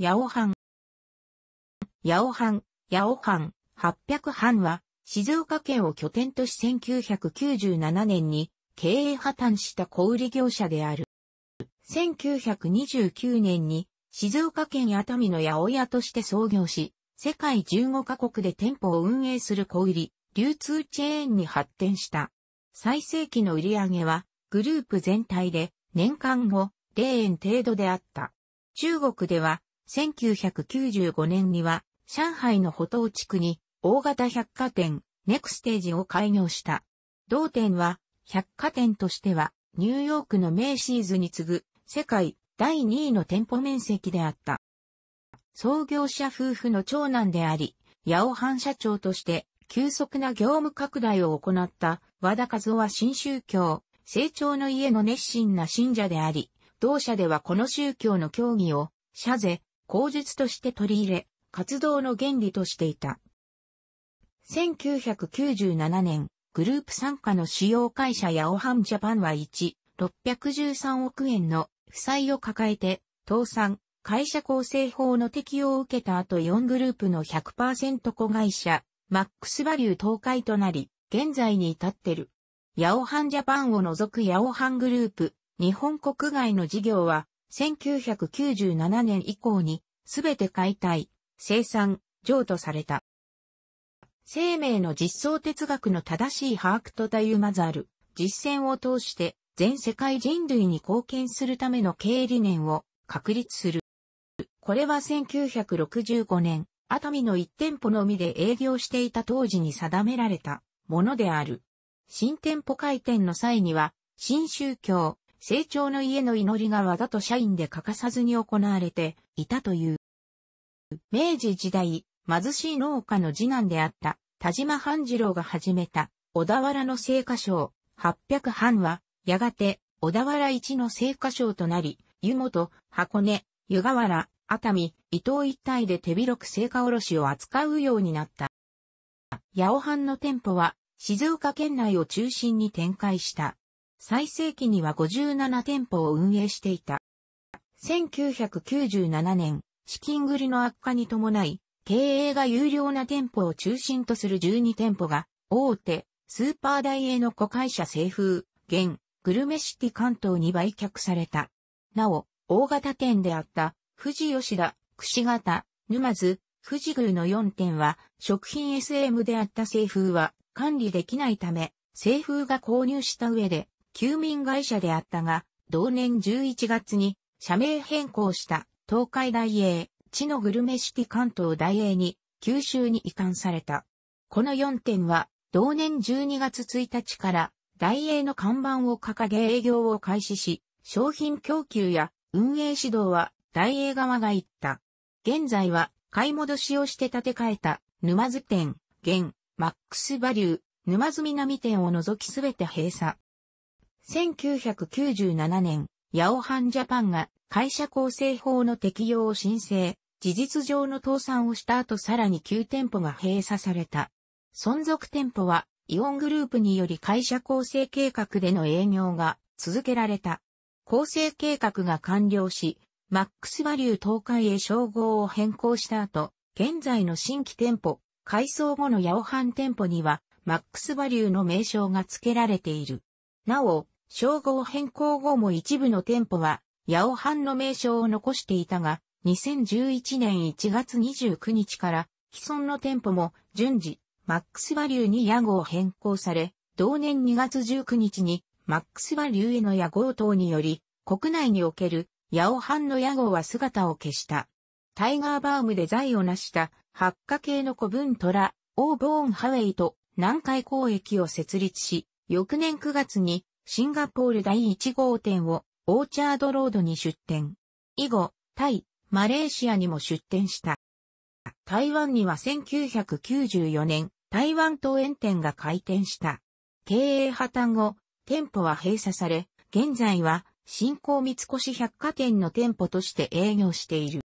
八尾藩。八尾藩、八尾藩、800藩は、静岡県を拠点とし1997年に経営破綻した小売業者である。1929年に静岡県熱海の八百屋として創業し、世界15カ国で店舗を運営する小売、流通チェーンに発展した。最盛期の売り上げは、グループ全体で年間後、0円程度であった。中国では、1995年には、上海の歩道地区に、大型百貨店、ネクステージを開業した。同店は、百貨店としては、ニューヨークの名シーズに次ぐ、世界第2位の店舗面積であった。創業者夫婦の長男であり、八尾藩社長として、急速な業務拡大を行った和田和夫は新宗教、成長の家の熱心な信者であり、同社ではこの宗教の教義を、社税、口述として取り入れ、活動の原理としていた。1997年、グループ参加の主要会社ヤオハンジャパンは1、613億円の負債を抱えて、倒産、会社構成法の適用を受けた後4グループの100%子会社、マックスバリュー倒壊となり、現在に至ってる。ヤオハンジャパンを除くヤオハングループ、日本国外の事業は、1997年以降に、すべて解体、生産、譲渡された。生命の実装哲学の正しい把握とたゆまずある、実践を通して、全世界人類に貢献するための経営理念を確立する。これは1965年、熱海の一店舗のみで営業していた当時に定められたものである。新店舗開店の際には、新宗教、成長の家の祈りがわざと社員で欠かさずに行われていたという。明治時代、貧しい農家の次男であった田島半次郎が始めた小田原の聖火賞800は、やがて小田原一の聖火賞となり、湯本、箱根、湯河原、熱海、伊東一帯で手広く聖火卸を扱うようになった。八尾藩の店舗は静岡県内を中心に展開した。最盛期には57店舗を運営していた。1997年、資金繰りの悪化に伴い、経営が有料な店舗を中心とする12店舗が、大手、スーパー大英の子会社製風、現、グルメシティ関東に売却された。なお、大型店であった、富士吉田、串形、沼津、富士宮の4店は、食品 SM であった製風は、管理できないため、製風が購入した上で、休眠会社であったが、同年11月に社名変更した東海大英、地のグルメシティ関東大英に九州に移管された。この4点は同年12月1日から大英の看板を掲げ営業を開始し、商品供給や運営指導は大英側が行った。現在は買い戻しをして建て替えた沼津店、現、マックスバリュー、沼津南店を除きすべて閉鎖。1997年、ヤオハンジャパンが会社構成法の適用を申請、事実上の倒産をした後さらに9店舗が閉鎖された。存続店舗はイオングループにより会社構成計画での営業が続けられた。構成計画が完了し、マックスバリュー東海へ称号を変更した後、現在の新規店舗、改装後のヤオハン店舗には、マックスバリューの名称が付けられている。なお、称号変更後も一部の店舗は、ヤオハンの名称を残していたが、2011年1月29日から、既存の店舗も順次、マックスバリューに屋号変更され、同年2月19日に、マックスバリューへの屋号等により、国内における、ヤオハンの屋号は姿を消した。タイガーバームで財を成した、発火系の古文虎、オーボーンハウェイと南海交易を設立し、翌年9月にシンガポール第1号店をオーチャードロードに出店。以後、タイ、マレーシアにも出店した。台湾には1994年、台湾東園店が開店した。経営破綻後、店舗は閉鎖され、現在は新興三越百貨店の店舗として営業している。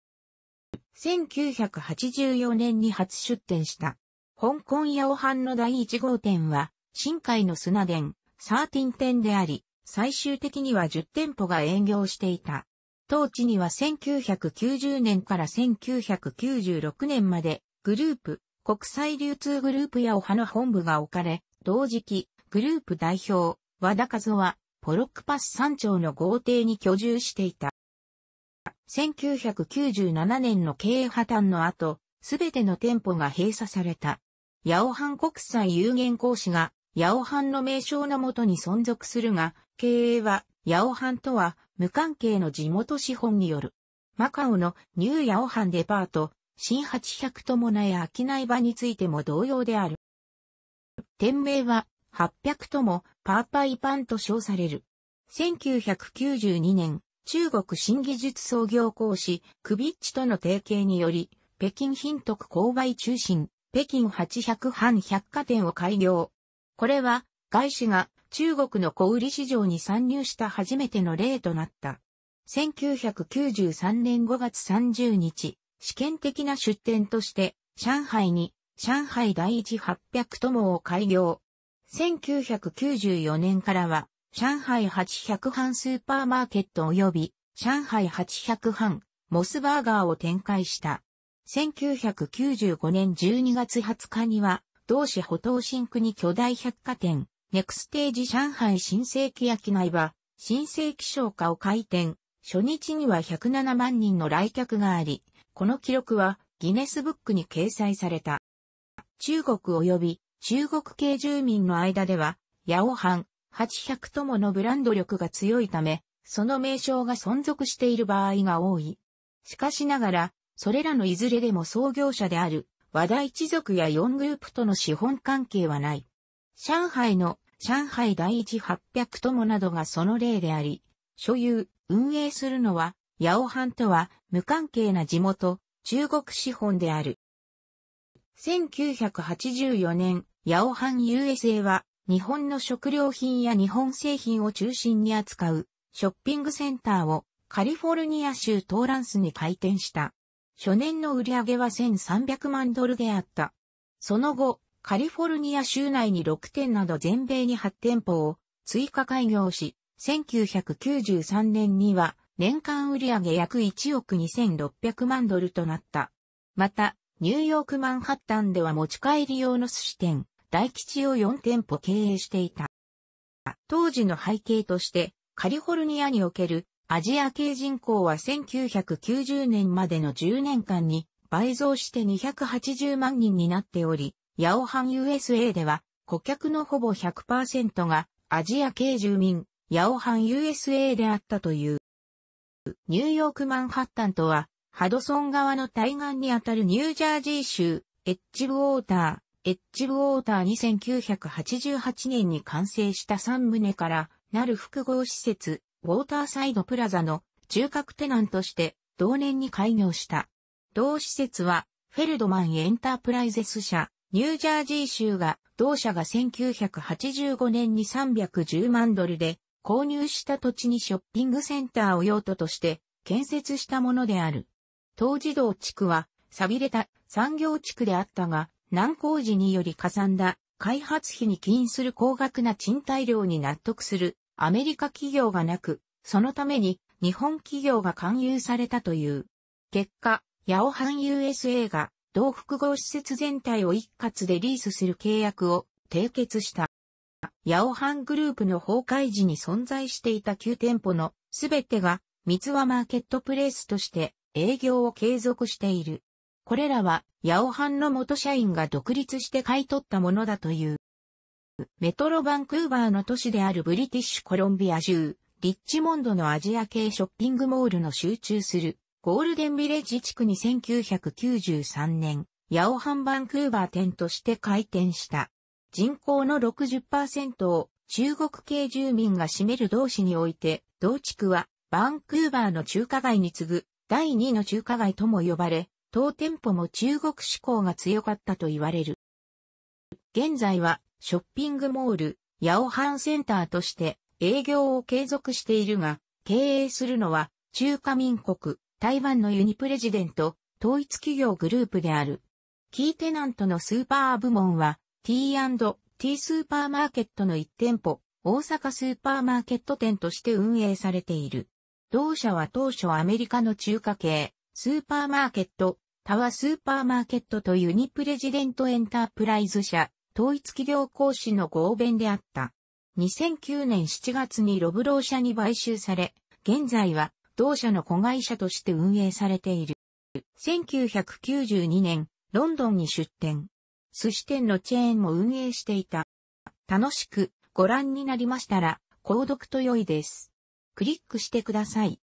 1984年に初出店した。香港オハンの第1号店は、深海の砂田、13店であり、最終的には10店舗が営業していた。当地には1990年から1996年まで、グループ、国際流通グループやおハの本部が置かれ、同時期、グループ代表、和田和夫は、ポロックパス山頂の豪邸に居住していた。1997年の経営破綻の後、すべての店舗が閉鎖された。ヤオハン国際有限公司が八尾藩の名称のもとに存続するが、経営は八尾藩とは無関係の地元資本による。マカオのニューヤオハンデパート、新800友なや商い場についても同様である。店名は800友パーパイパンと称される。1992年、中国新技術創業講師、クビッチとの提携により、北京品徳購買中心、北京800半百貨店を開業。これは、外資が中国の小売市場に参入した初めての例となった。1993年5月30日、試験的な出店として、上海に、上海第一800友を開業。1994年からは、上海800班スーパーマーケット及び、上海800班、モスバーガーを展開した。1995年12月20日には、同市歩東新区に巨大百貨店、ネクステージ上海新世紀焼き内は、新世紀商家を開店、初日には107万人の来客があり、この記録はギネスブックに掲載された。中国及び中国系住民の間では、ヤオハン、800とものブランド力が強いため、その名称が存続している場合が多い。しかしながら、それらのいずれでも創業者である、和田一族や四グループとの資本関係はない。上海の上海第一八百友などがその例であり、所有、運営するのは、八尾藩とは無関係な地元、中国資本である。1984年、八尾藩 USA は、日本の食料品や日本製品を中心に扱う、ショッピングセンターをカリフォルニア州トーランスに開店した。初年の売り上げは1300万ドルであった。その後、カリフォルニア州内に6店など全米に8店舗を追加開業し、1993年には年間売上約1億2600万ドルとなった。また、ニューヨークマンハッタンでは持ち帰り用の寿司店、大吉を4店舗経営していた。当時の背景として、カリフォルニアにおけるアジア系人口は1990年までの10年間に倍増して280万人になっており、ヤオハン USA では顧客のほぼ100%がアジア系住民、ヤオハン USA であったという。ニューヨークマンハッタンとは、ハドソン川の対岸にあたるニュージャージー州、エッジブウォーター、エッジブウォーター2988年に完成した3棟からなる複合施設、ウォーターサイドプラザの中核テナントして同年に開業した。同施設はフェルドマンエンタープライゼス社、ニュージャージー州が、同社が1985年に310万ドルで購入した土地にショッピングセンターを用途として建設したものである。当時同地区は錆びれた産業地区であったが、難工事によりかさんだ開発費に起因する高額な賃貸料に納得するアメリカ企業がなく、そのために日本企業が勧誘されたという。結果、ヤオハン USA が同複合施設全体を一括でリースする契約を締結した。ヤオハングループの崩壊時に存在していた9店舗のすべてが三つ輪マーケットプレイスとして営業を継続している。これらはヤオハンの元社員が独立して買い取ったものだという。メトロバンクーバーの都市であるブリティッシュコロンビア州、リッチモンドのアジア系ショッピングモールの集中する、ゴールデンビレッジ地区に1993年、ヤオハンバンクーバー店として開店した。人口の60%を中国系住民が占める同市において、同地区はバンクーバーの中華街に次ぐ第2の中華街とも呼ばれ、当店舗も中国志向が強かったと言われる。現在はショッピングモール、ヤオハンセンターとして営業を継続しているが、経営するのは中華民国、台湾のユニプレジデント、統一企業グループである。キーテナントのスーパー部門は T&T スーパーマーケットの1店舗、大阪スーパーマーケット店として運営されている。同社は当初アメリカの中華系、スーパーマーケット、タワースーパーマーケットとユニプレジデントエンタープライズ社、統一企業講師の合弁であった。2009年7月にロブロー社に買収され、現在は同社の子会社として運営されている。1992年、ロンドンに出店。寿司店のチェーンも運営していた。楽しくご覧になりましたら、購読と良いです。クリックしてください。